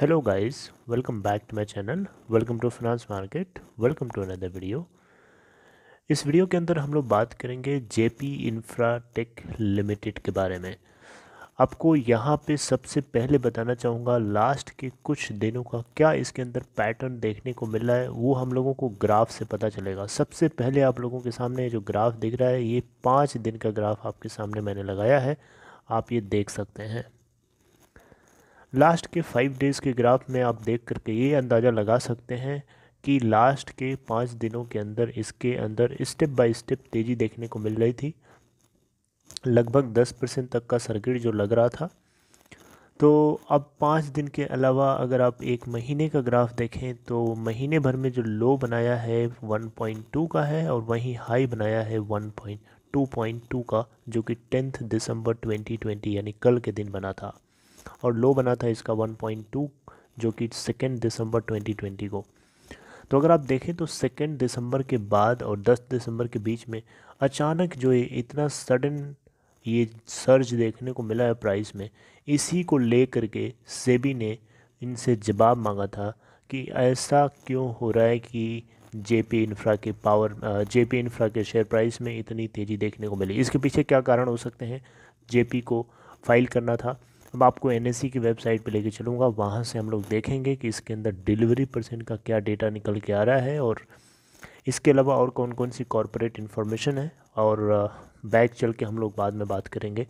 hello guys welcome back to my channel welcome to finance market welcome to another video इस video के अंदर हम लोग बात करेंगे जेपी इंफ्राटेक लिमिटेड के बारे में आपको यहाँ पे सबसे पहले बताना चाहूँगा लास्ट के कुछ दिनों का क्या इसके अंदर पैटर्न देखने को मिल रहा है वो हम लोगों को ग्राफ से पता चलेगा सबसे पहले आप लोगों के सामने जो ग्राफ दिख रहा है ये पाँच दिन का ग्राफ आपके सामने मैंने लगाया है आप ये देख सकते हैं लास्ट के फाइव डेज़ के ग्राफ में आप देख करके ये अंदाज़ा लगा सकते हैं कि लास्ट के पाँच दिनों के अंदर इसके अंदर स्टेप बाय स्टेप तेज़ी देखने को मिल रही थी लगभग दस परसेंट तक का सर्किट जो लग रहा था तो अब पाँच दिन के अलावा अगर आप एक महीने का ग्राफ देखें तो महीने भर में जो लो बनाया है 1.2 का है और वहीं हाई बनाया है 1.2.2 का जो कि टेंथ दिसंबर 2020 यानी कल के दिन बना था और लो बना था इसका 1.2 जो कि सेकेंड दिसंबर 2020 को तो अगर आप देखें तो सेकेंड दिसंबर के बाद और दस दिसंबर के बीच में अचानक जो ये इतना सडन ये सर्ज देखने को मिला है प्राइस में इसी को ले करके सेबी ने इनसे जवाब मांगा था कि ऐसा क्यों हो रहा है कि जेपी इंफ्रा के पावर जेपी इंफ्रा के शेयर प्राइस में इतनी तेज़ी देखने को मिली इसके पीछे क्या कारण हो सकते हैं जेपी को फाइल करना था अब आपको एन की वेबसाइट पर लेके चलूँगा वहाँ से हम लोग देखेंगे कि इसके अंदर डिलीवरी परसेंट का क्या डेटा निकल के आ रहा है और इसके अलावा और कौन कौन सी कॉरपोरेट इन्फॉर्मेशन है और बैक चल के हम लोग बाद में बात करेंगे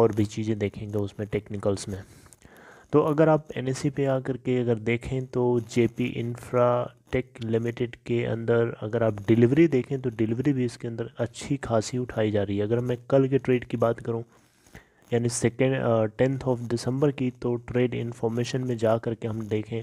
और भी चीज़ें देखेंगे उसमें टेक्निकल्स में तो अगर आप एन सी पे आ के अगर देखें तो J P infra tech limited के अंदर अगर आप डिलीवरी देखें तो डिलीवरी भी इसके अंदर अच्छी खासी उठाई जा रही है अगर मैं कल के ट्रेड की बात करूँ यानी सेकेंड टेंथ ऑफ दिसंबर की तो ट्रेड इन्फॉर्मेशन में जा कर के हम देखें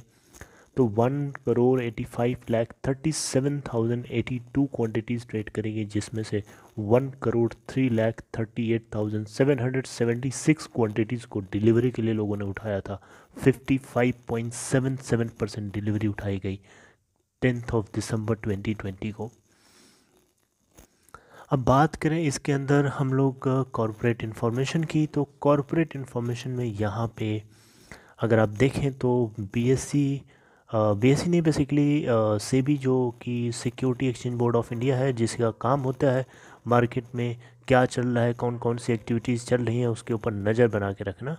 तो one crore eighty five lakh thirty seven thousand eighty two quantities trade करेंगे जिसमें से one crore three lakh thirty eight thousand seven hundred seventy six quantities को डिलीवरी के लिए लोगों ने उठाया था fifty five point seven seven percent delivery उठाई गई tenth of December twenty twenty को अब बात करें इसके अंदर हम लोग कॉरपोरेट इन्फॉर्मेशन की तो कॉरपोरेट इन्फॉर्मेशन में यहाँ पे अगर आप देखें तो बीएससी बीएससी ने बेसिकली सेबी जो कि security exchange board of India है जिसका काम होता है मार्केट में क्या चल रहा है कौन कौन सी एक्टिविटीज़ चल रही हैं उसके ऊपर नज़र बना के रखना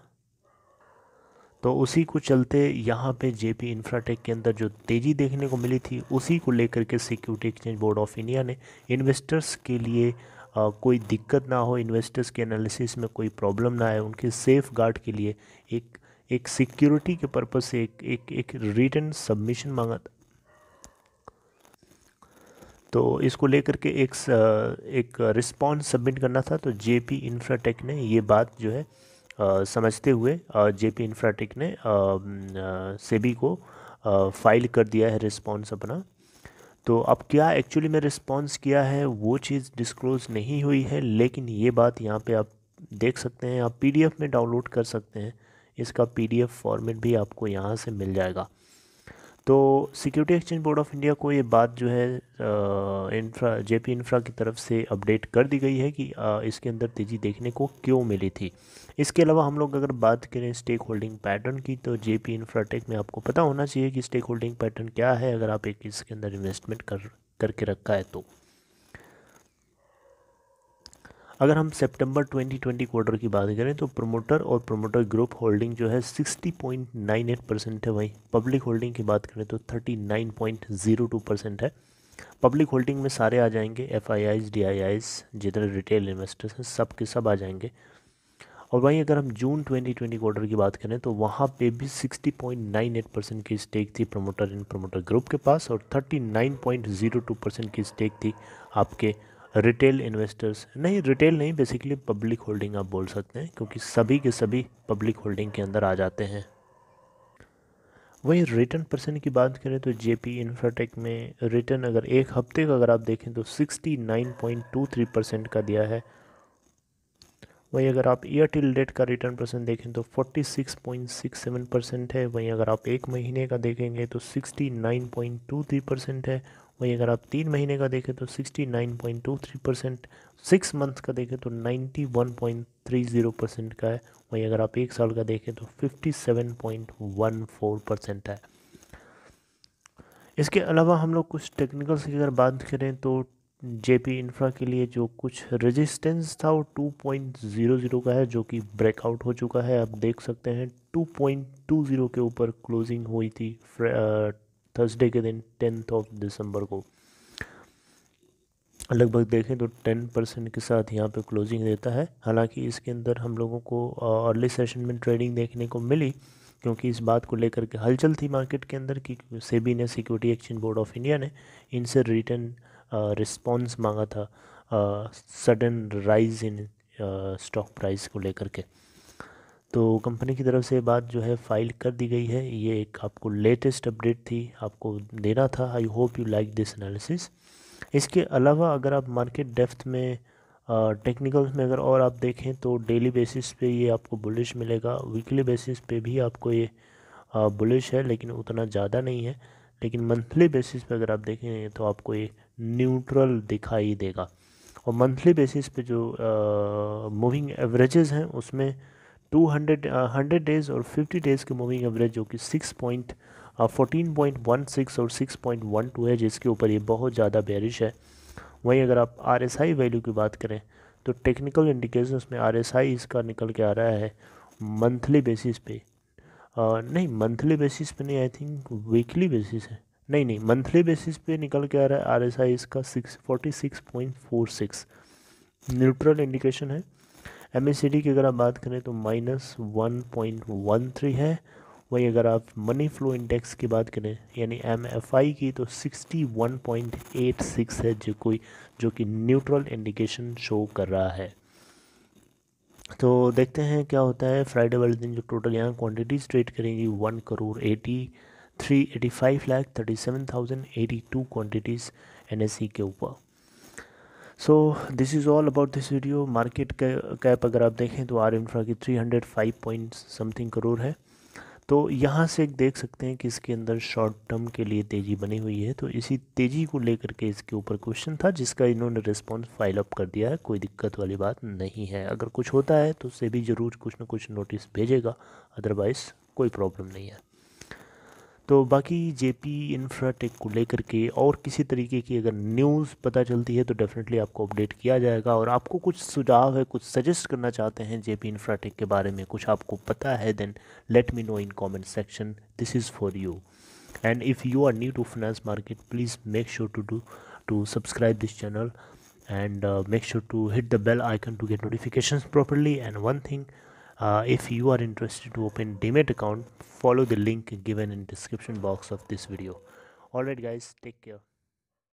तो उसी को चलते यहाँ पे जेपी इंफ्राटेक के अंदर जो तेज़ी देखने को मिली थी उसी को लेकर के security exchange board of India ने इन्वेस्टर्स के लिए आ, कोई दिक्कत ना हो इन्वेस्टर्स के एनालिसिस में कोई प्रॉब्लम ना आए उनके सेफ गार्ड के लिए एक एक सिक्योरिटी के पर्पज़ से एक एक, एक रिटर्न सबमिशन मांगा था तो इसको लेकर के एक एक रिस्पॉन्स सबमिट करना था तो जेपी इंफ्राटेक ने ये बात जो है समझते हुए जे पी इंफ्राटेक ने सेबी को फाइल कर दिया है रिस्पॉन्स अपना तो अब क्या एक्चुअली में रिस्पॉन्स किया है वो चीज़ डिस्क्लोज नहीं हुई है लेकिन ये बात यहाँ पे आप देख सकते हैं आप पीडीएफ में डाउनलोड कर सकते हैं इसका पीडीएफ फॉर्मेट भी आपको यहाँ से मिल जाएगा तो security exchange board of India को ये बात जो है इंफ्रा जेपी इंफ्रा की तरफ से अपडेट कर दी गई है कि आ, इसके अंदर तेज़ी देखने को क्यों मिली थी इसके अलावा हम लोग अगर बात करें स्टेक होल्डिंग पैटर्न की तो जेपी इंफ्राटेक में आपको पता होना चाहिए कि स्टेक होल्डिंग पैटर्न क्या है अगर आप एक इसके अंदर इन्वेस्टमेंट कर करके रखा है तो अगर हम सितंबर 2020 क्वार्टर की बात करें तो प्रोमोटर और प्रोमोटर ग्रुप होल्डिंग जो है 60.98 परसेंट है वहीं पब्लिक होल्डिंग की बात करें तो 39.02 परसेंट है पब्लिक होल्डिंग में सारे आ जाएंगे F I I's D I I's जितने रिटेल इन्वेस्टर्स हैं सब के सब आ जाएंगे और वहीं अगर हम जून 2020 क्वार्टर की बात करें तो वहाँ पे भी 60.98 परसेंट की स्टेक थी प्रोमोटर इन प्रोमोटर ग्रुप के पास और 39.02 परसेंट की स्टेक थी आपके रिटेल इन्वेस्टर्स नहीं रिटेल नहीं बेसिकली पब्लिक होल्डिंग आप बोल सकते हैं क्योंकि सभी के सभी पब्लिक होल्डिंग के अंदर आ जाते हैं वहीं रिटर्न परसेंट की बात करें तो जेपी इंफ्राटेक में रिटर्न अगर एक हफ्ते का अगर आप देखें तो sixty nine point two three percent का दिया है वहीं अगर आप ईयर टिल डेट का रिटर्न परसेंट देखें तो forty six six point seven percent है वहीं अगर आप एक महीने का देखेंगे तो sixty nine point two three percent है वही अगर आप तीन महीने का देखें तो 69.23 परसेंट सिक्स मंथ का देखें तो 91.30 परसेंट का है वही अगर आप एक साल का देखें तो 57.14 परसेंट है इसके अलावा हम लोग कुछ टेक्निकल्स की अगर बात करें तो जेपी इंफ्रा के लिए जो कुछ रेजिस्टेंस था वो 2.00 का है जो कि ब्रेकआउट हो चुका है आप देख सकते हैं 2.20 के ऊपर क्लोजिंग हुई थी थर्सडे के दिन टेंथ ऑफ दिसंबर को लगभग देखें तो टेन परसेंट के साथ यहाँ पे क्लोजिंग देता है हालांकि इसके अंदर हम लोगों को अर्ली सेशन में ट्रेडिंग देखने को मिली क्योंकि इस बात को लेकर के हलचल थी मार्केट के अंदर कि सेबी ने security exchange board of India ने इनसे रिटर्न रिस्पॉन्स मांगा था sudden rise in stock price को लेकर के तो कंपनी की तरफ से बात जो है फाइल कर दी गई है ये एक आपको लेटेस्ट अपडेट थी आपको देना था I hope you like this analysis इसके अलावा अगर आप मार्केट डेफ्थ में टेक्निकल्स में अगर और आप देखें तो डेली बेसिस पे ये आपको बुलिश मिलेगा वीकली बेसिस पे भी आपको ये बुलिश है लेकिन उतना ज़्यादा नहीं है लेकिन मंथली बेसिस पे अगर आप देखें तो आपको ये न्यूट्रल दिखाई देगा और मंथली बेसिस पे जो मूविंग एवरेजेस हैं उसमें टू हंड्रेड हंड्रेड डेज़ और फिफ्टी डेज़ की मूविंग एवरेज जो कि six point fourteen point one six और सिक्स पॉइंट वन टू है जिसके ऊपर ये बहुत ज़्यादा बेरिश है वहीं अगर आप आर एस आई वैल्यू की बात करें तो टेक्निकल इंडिकेशन में आर एस आई इसका निकल के आ रहा है मंथली बेसिस पे आ, uh, नहीं मंथली बेसिस पे नहीं आई थिंक वीकली बेसिस है नहीं नहीं मंथली बेसिस पे निकल के आ रहा है आर एस आई इसका six forty six point four six neutral indication है एम की अगर आप बात करें तो minus one point one three है वहीं अगर आप मनी फ्लो इंडेक्स की बात करें यानी एम एफ आई की तो sixty one point eight six है जो कोई जो कि न्यूट्रल इंडिकेशन शो कर रहा है तो देखते हैं क्या होता है फ्राइडे वाले दिन जो टोटल यहाँ क्वांटिटीज ट्रेड करेंगी one crore eighty three eighty five lakh thirty seven thousand eighty two quantities एन के ऊपर so this is all about this video market cap अगर आप देखें तो आर इंफ्रा की 305 पॉइंट समथिंग करोड़ है तो यहाँ से देख सकते हैं कि इसके अंदर शॉर्ट टर्म के लिए तेज़ी बनी हुई है तो इसी तेज़ी को लेकर के इसके ऊपर क्वेश्चन था जिसका इन्होंने रिस्पॉन्स फाइल अप कर दिया है कोई दिक्कत वाली बात नहीं है अगर कुछ होता है तो उससे भी ज़रूर कुछ ना कुछ नोटिस भेजेगा अदरवाइज़ कोई प्रॉब्लम नहीं है तो बाकी जेपी इंफ्राटेक को लेकर के और किसी तरीके की अगर न्यूज़ पता चलती है तो डेफ़िनेटली आपको अपडेट किया जाएगा और आपको कुछ सुझाव है कुछ सजेस्ट करना चाहते हैं जेपी इंफ्राटेक के बारे में कुछ आपको पता है then let me know in comment section this is for you and if you are new to finance market please make sure to do to subscribe this channel and make sure to hit the bell icon to get notification properly and one thing Uh, if you are interested to open demat account follow the link given in description box of this video alright guys take care